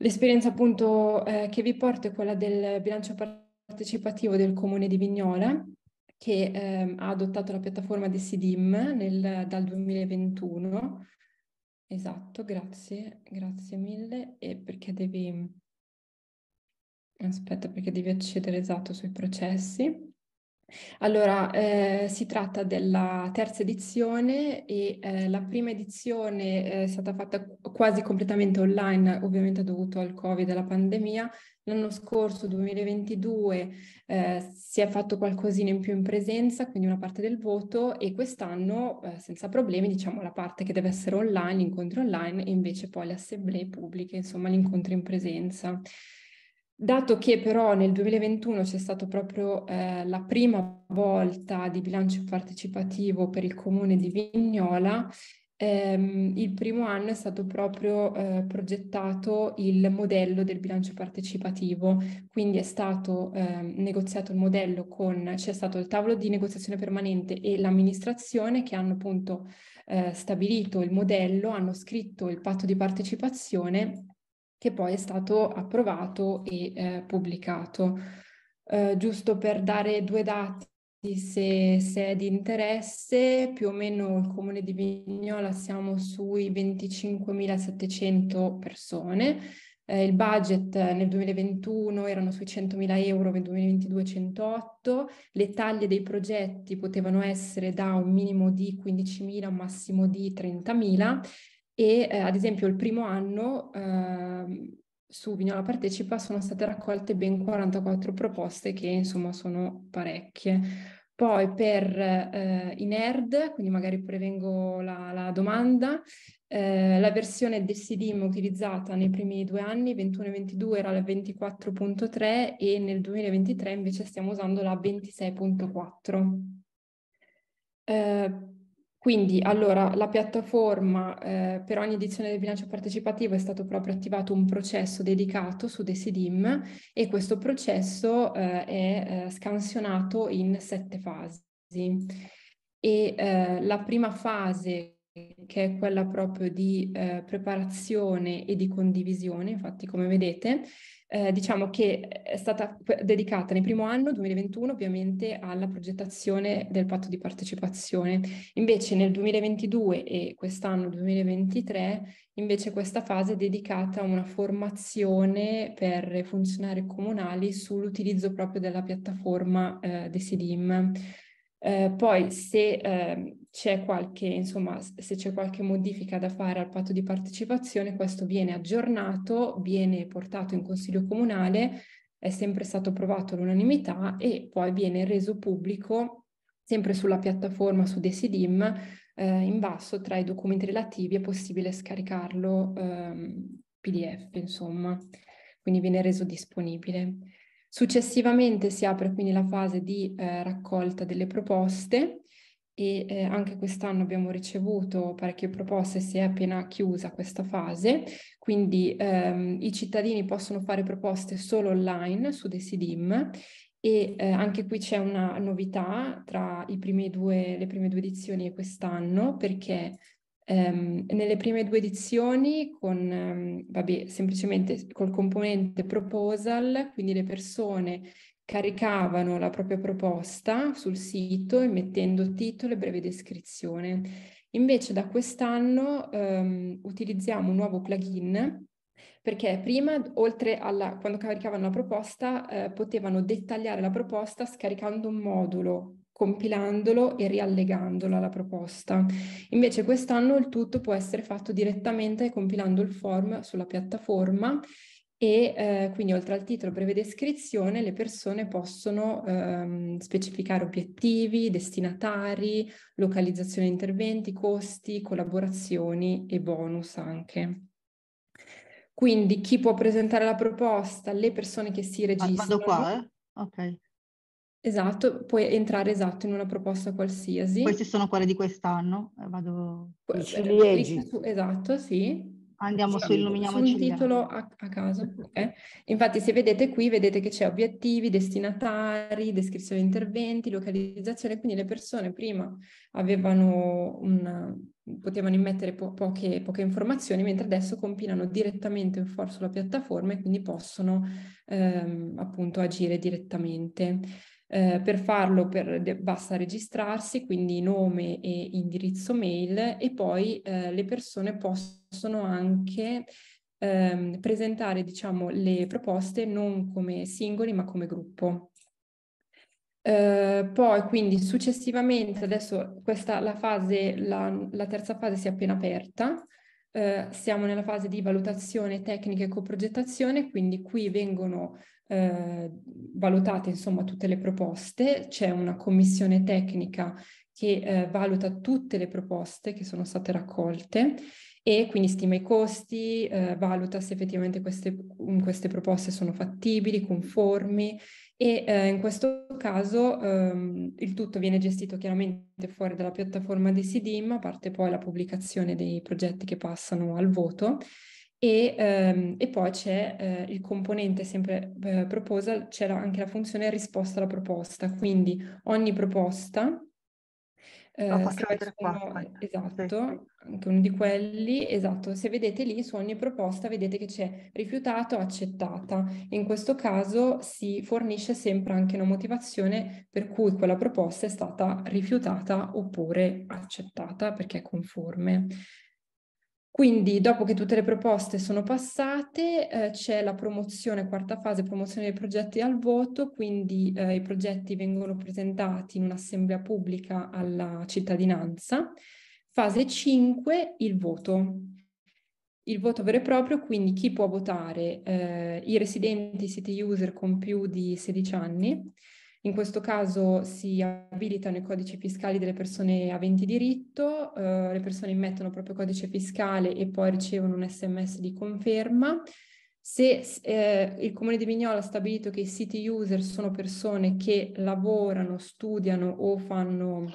L'esperienza appunto eh, che vi porto è quella del bilancio partecipativo del comune di Vignola, che eh, ha adottato la piattaforma di SIDIM nel, dal 2021. Esatto, grazie, grazie mille. E perché devi... Aspetta, perché devi accedere esatto sui processi. Allora, eh, si tratta della terza edizione e eh, la prima edizione eh, è stata fatta quasi completamente online, ovviamente dovuto al Covid e alla pandemia. L'anno scorso, 2022, eh, si è fatto qualcosina in più in presenza, quindi una parte del voto e quest'anno, eh, senza problemi, diciamo la parte che deve essere online, incontri online e invece poi le assemblee pubbliche, insomma, l'incontro in presenza. Dato che però nel 2021 c'è stata proprio eh, la prima volta di bilancio partecipativo per il comune di Vignola, ehm, il primo anno è stato proprio eh, progettato il modello del bilancio partecipativo, quindi è stato eh, negoziato il modello con, c'è stato il tavolo di negoziazione permanente e l'amministrazione che hanno appunto eh, stabilito il modello, hanno scritto il patto di partecipazione che poi è stato approvato e eh, pubblicato. Eh, giusto per dare due dati, se, se, è di interesse, più o meno il comune di Vignola siamo sui 25.700 persone, eh, il budget nel 2021 erano sui 100.000 euro, nel 2022 108. Le taglie dei progetti potevano essere da un minimo di 15.000 a un massimo di 30.000 e eh, ad esempio il primo anno eh, su Vignola Partecipa sono state raccolte ben 44 proposte che insomma sono parecchie. Poi per eh, i nerd, quindi magari prevengo la, la domanda, eh, la versione del CDIM utilizzata nei primi due anni, 21-22, e era la 24.3 e nel 2023 invece stiamo usando la 26.4. Quindi allora la piattaforma eh, per ogni edizione del bilancio partecipativo è stato proprio attivato un processo dedicato su DesiDim e questo processo eh, è eh, scansionato in sette fasi. E eh, la prima fase che è quella proprio di eh, preparazione e di condivisione, infatti come vedete, eh, diciamo che è stata dedicata nel primo anno 2021 ovviamente alla progettazione del patto di partecipazione. Invece nel 2022 e quest'anno 2023 invece questa fase è dedicata a una formazione per funzionari comunali sull'utilizzo proprio della piattaforma eh, Desidim. Eh, poi se eh, c'è qualche, insomma, se c'è qualche modifica da fare al patto di partecipazione, questo viene aggiornato, viene portato in consiglio comunale, è sempre stato approvato all'unanimità e poi viene reso pubblico sempre sulla piattaforma su Desidim eh, in basso tra i documenti relativi è possibile scaricarlo ehm, PDF, insomma, quindi viene reso disponibile. Successivamente si apre quindi la fase di eh, raccolta delle proposte e eh, anche quest'anno abbiamo ricevuto parecchie proposte, si è appena chiusa questa fase, quindi ehm, i cittadini possono fare proposte solo online su dei SIDIM e eh, anche qui c'è una novità tra primi due, le prime due edizioni e quest'anno perché Um, nelle prime due edizioni, con, um, vabbè, semplicemente col componente proposal, quindi le persone caricavano la propria proposta sul sito mettendo titolo e breve descrizione. Invece da quest'anno um, utilizziamo un nuovo plugin perché prima, oltre alla, quando caricavano la proposta, eh, potevano dettagliare la proposta scaricando un modulo compilandolo e riallegandolo alla proposta. Invece quest'anno il tutto può essere fatto direttamente compilando il form sulla piattaforma e eh, quindi oltre al titolo breve descrizione le persone possono ehm, specificare obiettivi, destinatari, localizzazione interventi, costi, collaborazioni e bonus anche. Quindi chi può presentare la proposta? Le persone che si registrano. Ah, vado qua, eh? Ok. Esatto, puoi entrare esatto in una proposta qualsiasi. Queste sono quelle di quest'anno, eh, vado... I ciliegi. esatto, sì. Andiamo su Illuminiamo un titolo a, a caso, okay. Infatti se vedete qui, vedete che c'è obiettivi, destinatari, descrizione di interventi, localizzazione, quindi le persone prima avevano una, potevano immettere po- poche, poche, informazioni, mentre adesso compilano direttamente un for sulla piattaforma e quindi possono ehm, appunto agire direttamente. Eh, per farlo per, de, basta registrarsi, quindi nome e indirizzo mail e poi eh, le persone possono anche ehm, presentare diciamo, le proposte non come singoli ma come gruppo. Eh, poi quindi successivamente, adesso questa la fase, la, la terza fase si è appena aperta, eh, siamo nella fase di valutazione tecnica e coprogettazione, quindi qui vengono eh, valutate insomma tutte le proposte, c'è una commissione tecnica che eh, valuta tutte le proposte che sono state raccolte e quindi stima i costi, eh, valuta se effettivamente queste, mm, queste, proposte sono fattibili, conformi e eh, in questo caso ehm, il tutto viene gestito chiaramente fuori dalla piattaforma di CDIM, a parte poi la pubblicazione dei progetti che passano al voto e, ehm, e poi c'è eh, il componente sempre eh, proposa, c'è la, anche la funzione risposta alla proposta, quindi ogni proposta eh, no, sono, esatto, anche uno di quelli, esatto. Se vedete lì su ogni proposta vedete che c'è rifiutato, accettata. In questo caso si fornisce sempre anche una motivazione per cui quella proposta è stata rifiutata oppure accettata perché è conforme. Quindi dopo che tutte le proposte sono passate eh, c'è la promozione, quarta fase, promozione dei progetti al voto, quindi eh, i progetti vengono presentati in un'assemblea pubblica alla cittadinanza. Fase 5, il voto. Il voto vero e proprio, quindi chi può votare? Eh, I residenti, i city user con più di 16 anni, in questo caso si abilitano i codici fiscali delle persone aventi diritto, eh, le persone immettono il proprio codice fiscale e poi ricevono un sms di conferma. Se eh, il comune di Vignola ha stabilito che i siti user sono persone che lavorano, studiano o fanno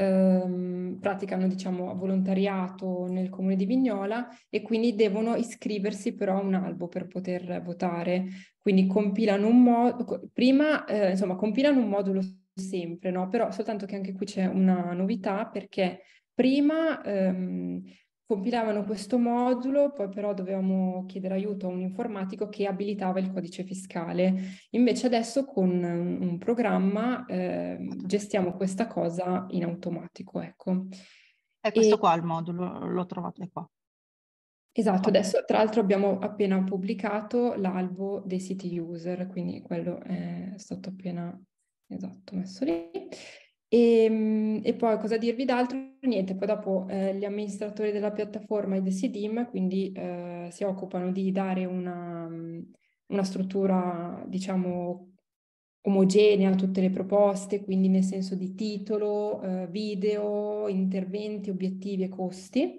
ehm, praticano diciamo volontariato nel comune di Vignola e quindi devono iscriversi però a un albo per poter votare. Quindi compilano un modulo, prima eh, insomma compilano un modulo sempre, no? però soltanto che anche qui c'è una novità perché prima ehm, compilavano questo modulo, poi però dovevamo chiedere aiuto a un informatico che abilitava il codice fiscale. Invece adesso con un programma eh, gestiamo questa cosa in automatico, ecco. È questo e... qua il modulo, lo trovate qua. Esatto, adesso tra l'altro abbiamo appena pubblicato l'albo dei siti user, quindi quello è stato appena esatto, messo lì. E, ehm, e poi cosa dirvi d'altro? Niente, poi dopo eh, gli amministratori della piattaforma, e del DSDIM, quindi eh, si occupano di dare una, mm, una struttura, diciamo, omogenea a tutte le proposte, quindi nel senso di titolo, eh, video, interventi, obiettivi e costi.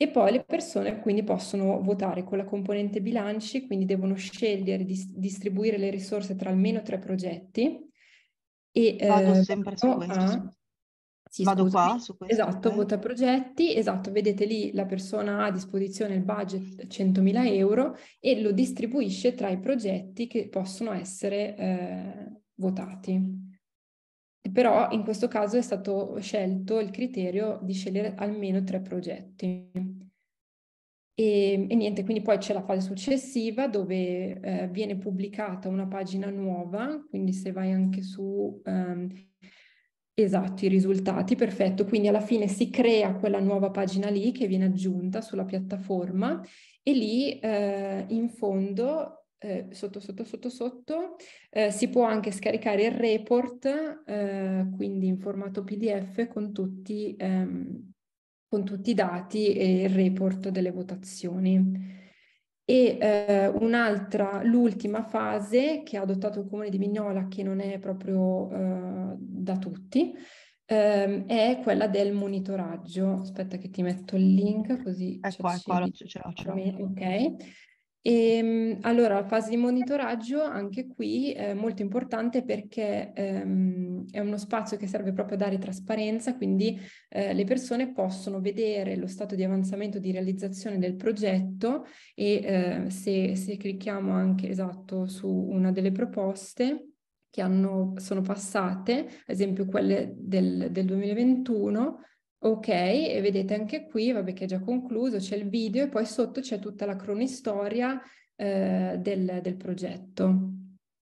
E poi le persone quindi possono votare con la componente bilanci, quindi devono scegliere di distribuire le risorse tra almeno tre progetti. E, Vado eh, sempre su questo. A... Sì, Vado scusami. qua su questo. Esatto, vota progetti, esatto, vedete lì la persona ha a disposizione il budget 100.000 euro e lo distribuisce tra i progetti che possono essere eh, votati. Però in questo caso è stato scelto il criterio di scegliere almeno tre progetti. E, e niente, quindi poi c'è la fase successiva dove eh, viene pubblicata una pagina nuova, quindi se vai anche su... Um, Esatto, i risultati, perfetto. Quindi alla fine si crea quella nuova pagina lì che viene aggiunta sulla piattaforma e lì eh, in fondo, eh, sotto sotto sotto sotto, eh, si può anche scaricare il report, eh, quindi in formato PDF con tutti, ehm, con tutti i dati e il report delle votazioni. E eh, un'altra, l'ultima fase che ha adottato il comune di Mignola, che non è proprio eh, da tutti, ehm, è quella del monitoraggio. Aspetta che ti metto il link così... Ecco, ecco, ce l'ho, ce l'ho. Ok. E, ehm, allora, la fase di monitoraggio anche qui è molto importante perché ehm, è uno spazio che serve proprio a dare trasparenza, quindi eh, le persone possono vedere lo stato di avanzamento di realizzazione del progetto e eh, se, se clicchiamo anche esatto su una delle proposte che hanno, sono passate, ad esempio quelle del, del 2021, Ok, e vedete anche qui, vabbè che è già concluso, c'è il video e poi sotto c'è tutta la cronistoria eh, del, del progetto.